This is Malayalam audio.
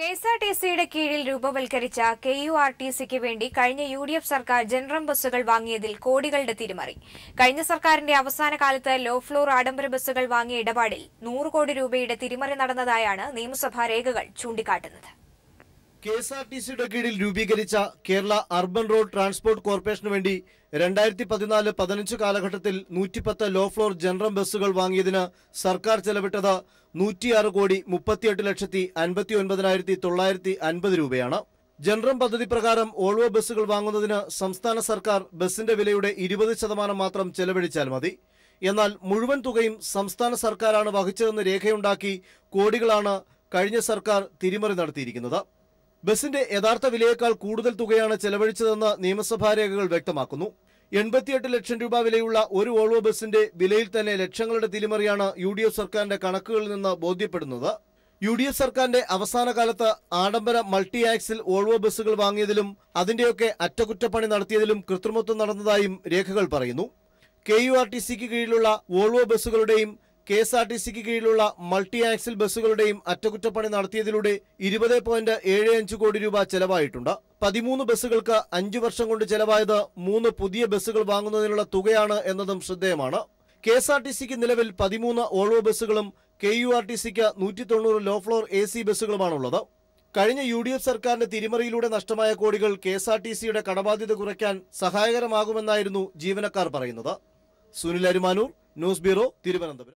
കെ എസ് ആർ ടി സിയുടെ കീഴിൽ രൂപവൽക്കരിച്ച കെ യു ആർ ടി സിക്ക് വേണ്ടി കഴിഞ്ഞ യു ഡി എഫ് സർക്കാർ ജനറൽ ബസ്സുകൾ വാങ്ങിയതിൽ കോടികളുടെ തിരിമറി കഴിഞ്ഞ സർക്കാരിന്റെ അവസാന കാലത്ത് ലോ ഫ്ലോർ ആഡംബര ബസ്സുകൾ വാങ്ങിയ ഇടപാടിൽ നൂറ് കോടി രൂപയുടെ തിരിമറി നടന്നതായാണ് നിയമസഭാ രേഖകൾ ചൂണ്ടിക്കാട്ടുന്നത് കെ എസ് ആർ ടി സിയുടെ കീഴിൽ രൂപീകരിച്ച കേരള അർബൻ റോഡ് ട്രാൻസ്പോർട്ട് കോർപ്പറേഷന് വേണ്ടി രണ്ടായിരത്തി പതിനാല് പതിനഞ്ച് കാലഘട്ടത്തിൽ നൂറ്റിപ്പത്ത് ലോ ഫ്ലോർ ജനറൽ ബസ്സുകൾ വാങ്ങിയതിന് സർക്കാർ ചെലവിട്ടത് നൂറ്റിയാറ് കോടി മുപ്പത്തിയെട്ട് ലക്ഷത്തി അൻപത്തി ഒൻപതിനായിരത്തി തൊള്ളായിരത്തി അൻപത് രൂപയാണ് ജനറം പദ്ധതി പ്രകാരം ഓൾവോ ബസ്സുകൾ വാങ്ങുന്നതിന് സംസ്ഥാന സർക്കാർ ബസ്സിന്റെ വിലയുടെ ഇരുപത് ശതമാനം മാത്രം ചെലവഴിച്ചാൽ മതി എന്നാൽ മുഴുവൻ തുകയും സംസ്ഥാന സർക്കാരാണ് വഹിച്ചതെന്ന് രേഖയുണ്ടാക്കി കോടികളാണ് കഴിഞ്ഞ സർക്കാർ തിരിമറി നടത്തിയിരിക്കുന്നത് ബസിന്റെ യഥാർത്ഥ വിലയേക്കാൾ കൂടുതൽ തുകയാണ് ചെലവഴിച്ചതെന്ന് നിയമസഭാ രേഖകൾ വ്യക്തമാക്കുന്നു എൺപത്തിയെട്ട് ലക്ഷം രൂപ വിലയുള്ള ഒരു ഓൾവോ ബസിന്റെ വിലയിൽ തന്നെ ലക്ഷങ്ങളുടെ തിരിമറിയാണ് യു ഡി എഫ് സർക്കാരിന്റെ കണക്കുകളിൽ നിന്ന് ബോധ്യപ്പെടുന്നത് യു ഡി എഫ് സർക്കാരിന്റെ അവസാന കാലത്ത് ആഡംബര മൾട്ടി ആക്സിൽ ഓൾവോ ബസ്സുകൾ വാങ്ങിയതിലും അതിന്റെയൊക്കെ അറ്റകുറ്റപ്പണി നടത്തിയതിലും കൃത്രിമത്വം നടന്നതായും രേഖകൾ പറയുന്നു കെ യു ആർ ടി സിക്ക് കീഴിലുള്ള ഓൾവോ ബസ്സുകളുടെയും കെ എസ് ആർ ടി സിക്ക് കീഴിലുള്ള മൾട്ടി ആക്സിൽ ബസ്സുകളുടെയും അറ്റകുറ്റപ്പണി നടത്തിയതിലൂടെ ഇരുപത് പോയിന്റ് ഏഴ് അഞ്ച് കോടി രൂപ ചെലവായിട്ടുണ്ട് പതിമൂന്ന് ബസ്സുകൾക്ക് അഞ്ചു വർഷം കൊണ്ട് ചെലവായത് മൂന്ന് പുതിയ ബസ്സുകൾ വാങ്ങുന്നതിനുള്ള തുകയാണ് എന്നതും ശ്രദ്ധേയമാണ് കെ എസ് ആർ ടി സിക്ക് നിലവിൽ പതിമൂന്ന് ഓൾവോ ബസ്സുകളും കെ യു ആർ ടി സിക്ക് നൂറ്റി തൊണ്ണൂറ് ലോ ഫ്ലോർ എ സി ബസ്സുകളുമാണുള്ളത് കഴിഞ്ഞ യു ഡി എഫ് സർക്കാരിന്റെ തിരിമറിയിലൂടെ നഷ്ടമായ കോടികൾ കെ എസ് ആർ ടി സിയുടെ കടബാധ്യത കുറയ്ക്കാൻ സഹായകരമാകുമെന്നായിരുന്നു ജീവനക്കാർ പറയുന്നത് സുനിൽ അരുമാനൂർ ന്യൂസ് ബ്യൂറോ തിരുവനന്തപുരം